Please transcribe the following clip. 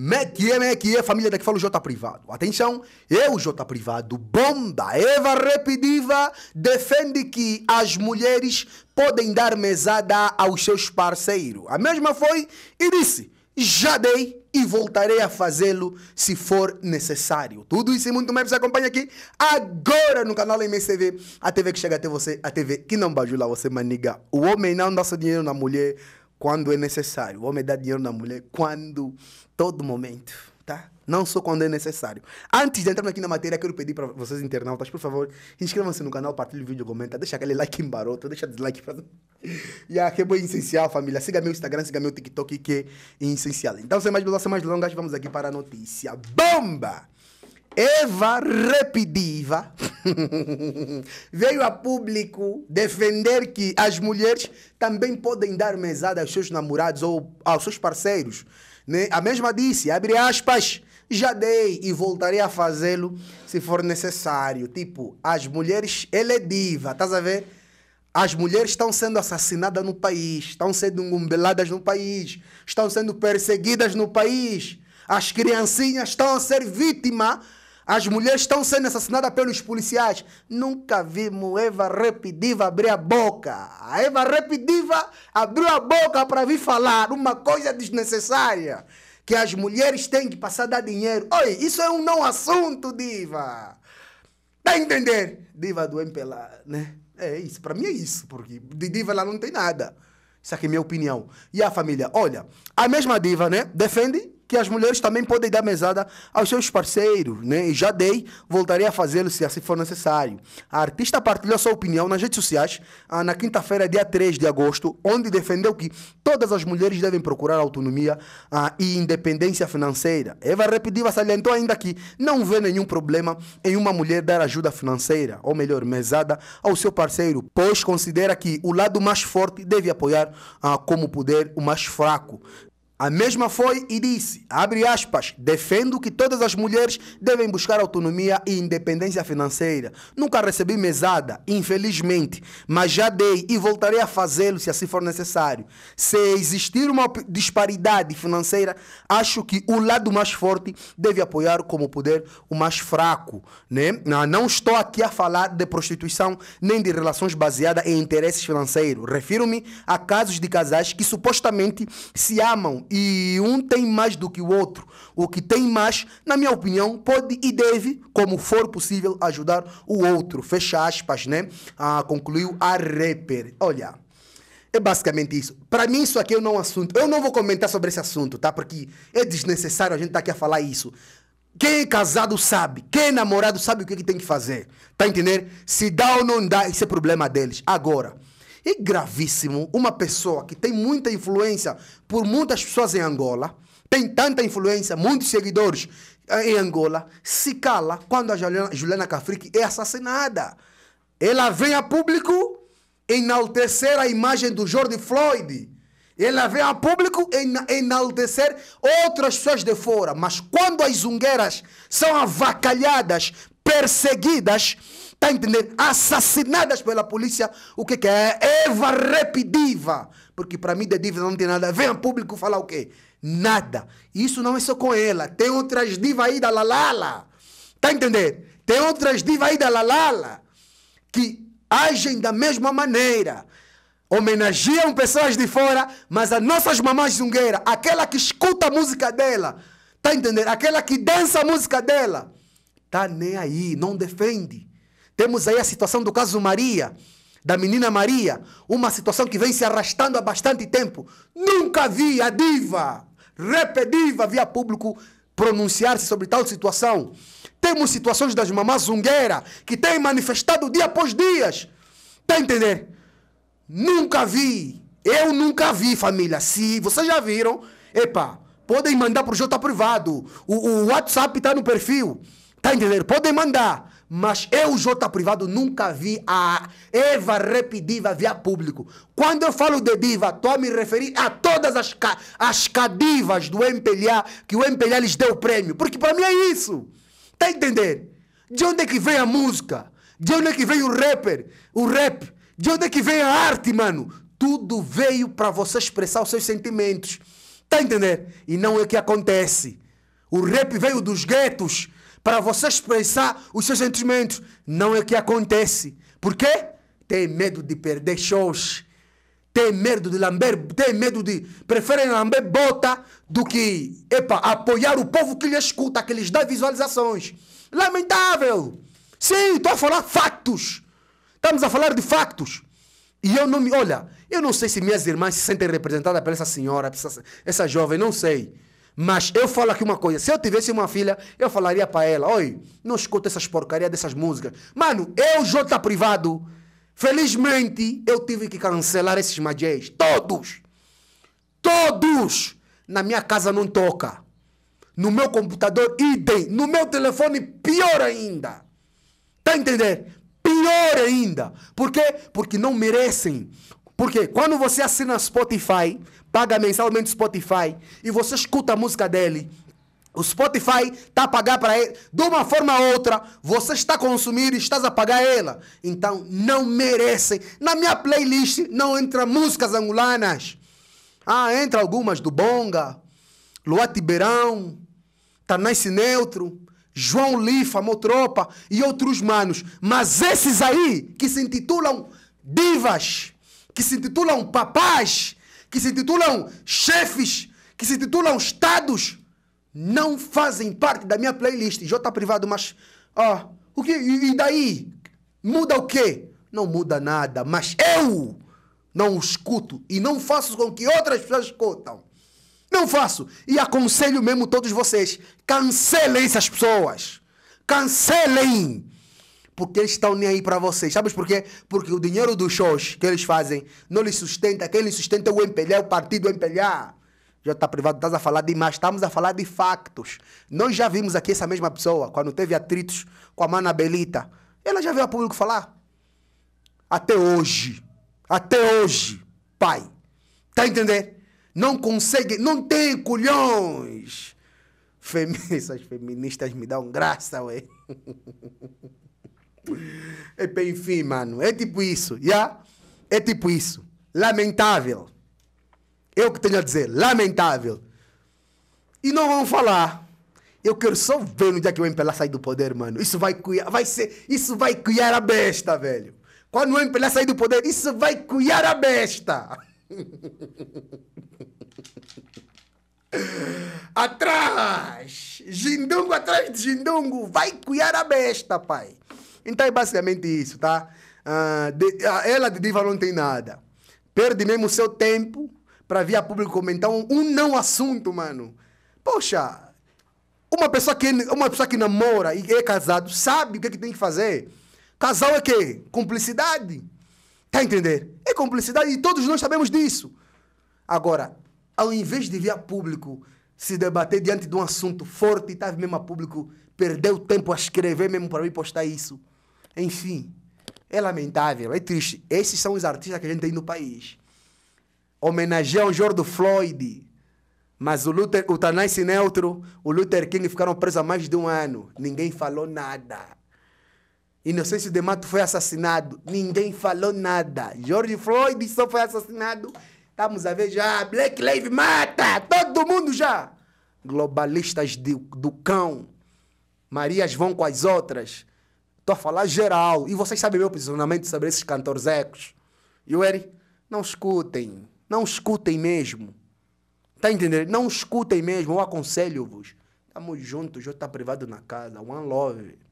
Mequie, é é, mequie, é família daqui fala o J Privado. Atenção, eu, J Privado, bomba, Eva Repidiva, defende que as mulheres podem dar mesada aos seus parceiros. A mesma foi e disse, já dei e voltarei a fazê-lo se for necessário. Tudo isso e muito mais você acompanha aqui agora no canal MCV, a TV que chega até você, a TV que não bajula você, maniga. O homem não dá seu dinheiro na mulher, quando é necessário. O homem dá dinheiro na mulher quando, todo momento, tá? Não só quando é necessário. Antes de entrarmos aqui na matéria, quero pedir para vocês internautas, por favor, inscrevam-se no canal, partilhem o vídeo, comenta, deixa aquele like em baroto, deixa dislike. Pra... yeah, que é essencial, família. Siga meu Instagram, siga meu TikTok, que é essencial. Então, sem mais delongas, sem mais delongas, vamos aqui para a notícia. Bomba! Eva Repidiva veio a público defender que as mulheres também podem dar mesada aos seus namorados ou aos seus parceiros. Né? A mesma disse, abre aspas, já dei e voltarei a fazê-lo se for necessário. Tipo, as mulheres, ele é diva, estás a ver? As mulheres estão sendo assassinadas no país, estão sendo engumeladas no país, estão sendo perseguidas no país. As criancinhas estão a ser vítima as mulheres estão sendo assassinadas pelos policiais. Nunca vimos Eva Repidiva abrir a boca. A Eva Repidiva abriu a boca para vir falar uma coisa desnecessária. Que as mulheres têm que passar a dar dinheiro. Oi, isso é um não assunto, diva. Tá a entender? Diva do MPLA, né? É isso, para mim é isso, porque de diva lá não tem nada. Isso aqui é minha opinião. E a família, olha, a mesma diva, né? Defende que as mulheres também podem dar mesada aos seus parceiros, né? E já dei, voltarei a fazê-lo se assim for necessário. A artista partilhou sua opinião nas redes sociais ah, na quinta-feira, dia 3 de agosto, onde defendeu que todas as mulheres devem procurar autonomia ah, e independência financeira. Eva Repidiva salientou ainda que não vê nenhum problema em uma mulher dar ajuda financeira, ou melhor, mesada, ao seu parceiro, pois considera que o lado mais forte deve apoiar ah, como poder o mais fraco. A mesma foi e disse, abre aspas, defendo que todas as mulheres devem buscar autonomia e independência financeira. Nunca recebi mesada, infelizmente, mas já dei e voltarei a fazê-lo se assim for necessário. Se existir uma disparidade financeira, acho que o lado mais forte deve apoiar como poder o mais fraco, né? Ah, não estou aqui a falar de prostituição nem de relações baseadas em interesses financeiros. Refiro-me a casos de casais que supostamente se amam e um tem mais do que o outro. O que tem mais, na minha opinião, pode e deve, como for possível, ajudar o outro. Fecha aspas, né? Ah, concluiu a rapper. Olha. É basicamente isso. Para mim, isso aqui é um assunto. Eu não vou comentar sobre esse assunto, tá? Porque é desnecessário a gente estar tá aqui a falar isso. Quem é casado sabe, quem é namorado sabe o que, é que tem que fazer. Tá entendendo? Se dá ou não dá, isso é problema deles. Agora, é gravíssimo uma pessoa que tem muita influência por muitas pessoas em Angola, tem tanta influência, muitos seguidores eh, em Angola, se cala quando a Juliana, Juliana Cafrique é assassinada. Ela vem a público enaltecer a imagem do George Floyd. Ela vem a público enaltecer outras pessoas de fora. Mas quando as zungueiras são avacalhadas, perseguidas, Está entendendo? Assassinadas pela polícia, o que, que é? Eva Repidiva. Porque para mim de dívida não tem nada. Vem ao público falar o quê? Nada. Isso não é só com ela. Tem outras divas aí da Lalala. Está entendendo? Tem outras divas aí da Lalala que agem da mesma maneira. Homenageiam pessoas de fora, mas as nossas mamães zungueiras, aquela que escuta a música dela, tá entendendo? Aquela que dança a música dela, tá nem aí, não defende. Temos aí a situação do caso Maria, da menina Maria, uma situação que vem se arrastando há bastante tempo. Nunca vi a diva, repetiva via público pronunciar-se sobre tal situação. Temos situações das mamás zungueira que têm manifestado dia após dias. Está a entender? Nunca vi. Eu nunca vi, família. Se vocês já viram, epa, podem mandar para o J privado. O, o WhatsApp está no perfil. Está a entender? Podem mandar. Mas eu, J privado, nunca vi a Eva Repidiva via público. Quando eu falo de diva, estou a me referir a todas as, ca as cadivas do MPLA, que o MPLA lhes deu o prêmio. Porque para mim é isso. Tá entendendo? De onde é que vem a música? De onde é que vem o rapper? O rap? De onde é que vem a arte, mano? Tudo veio para você expressar os seus sentimentos. Tá entendendo? E não é o que acontece. O rap veio dos guetos para você expressar os seus sentimentos. Não é o que acontece. Por quê? Tem medo de perder shows. Tem medo de lamber, tem medo de. Preferem lamber bota do que, epa, apoiar o povo que lhe escuta, que lhes dá visualizações. Lamentável! Sim, estou a falar factos. Estamos a falar de factos. E eu não me. Olha, eu não sei se minhas irmãs se sentem representadas por essa senhora, essa, essa jovem, não sei. Mas eu falo aqui uma coisa: se eu tivesse uma filha, eu falaria para ela: oi, não escuta essas porcarias dessas músicas. Mano, eu, Jota Privado, felizmente eu tive que cancelar esses magés. Todos! Todos! Na minha casa não toca. No meu computador, idem. No meu telefone, pior ainda. Tá entendendo? Pior ainda. Por quê? Porque não merecem. Porque quando você assina Spotify, paga mensalmente Spotify e você escuta a música dele, o Spotify está a pagar para ele. De uma forma ou outra, você está a consumir e estás a pagar ela. Então, não merecem. Na minha playlist não entra músicas angolanas. Ah, entra algumas do Bonga, Luá Beirão, Tanais Neutro, João Lifa, Motropa e outros manos. Mas esses aí que se intitulam divas que se intitulam papás, que se intitulam chefes, que se intitulam estados, não fazem parte da minha playlist. J tá privado, mas. Ó, oh, o que? E daí? Muda o quê? Não muda nada, mas eu não escuto e não faço com que outras pessoas escutam. Não faço. E aconselho mesmo todos vocês: cancelem essas pessoas. Cancelem porque eles estão nem aí para vocês. Sabe por quê? Porque o dinheiro dos shows que eles fazem não lhes sustenta. Quem lhes sustenta é o empelhar, é o partido empelhar. Já está privado, estás a falar demais. Estamos a falar de factos. Nós já vimos aqui essa mesma pessoa, quando teve atritos com a Mana Belita. Ela já veio a público falar. Até hoje. Até hoje, pai. Tá a entender? Não consegue, não tem culhões. Feministas, feministas me dão graça, ué. É fim, mano, é tipo isso, já? Yeah? É tipo isso. Lamentável. Eu que tenho a dizer, lamentável. E não vão falar. Eu quero só ver no dia é que o MPLA sair do poder, mano. Isso vai cuiar, vai ser, isso vai cuiar a besta, velho. Quando o MPLA sair do poder, isso vai cuiar a besta. atrás! Jindungo atrás de Jindungo! Vai cuiar a besta, pai! Então é basicamente isso, tá? Ah, de, ela de diva não tem nada. Perde mesmo o seu tempo para vir a público comentar um, um não assunto, mano. Poxa, uma pessoa, que, uma pessoa que namora e é casado sabe o que, é que tem que fazer. Casal é quê? Cumplicidade. Tá a entender? É cumplicidade e todos nós sabemos disso. Agora, ao invés de vir a público se debater diante de um assunto forte, e tá mesmo a público, perdeu tempo a escrever mesmo para mim postar isso. Enfim, é lamentável, é triste. Esses são os artistas que a gente tem no país. Homenageiam George Floyd, mas o, Luther, o Tanais Neutro, o Luther King ficaram presos há mais de um ano. Ninguém falou nada. Inocêncio de Mato foi assassinado. Ninguém falou nada. George Floyd só foi assassinado. Estamos a ver já. Black Lives mata! Todo mundo já! Globalistas de, do cão. Marias vão com as outras. Estou a falar geral. E vocês sabem meu posicionamento sobre esses cantores ecos. E o Eri, não escutem. Não escutem mesmo. Está entendendo? Não escutem mesmo. Eu aconselho-vos. Estamos juntos, já está privado na casa. One love.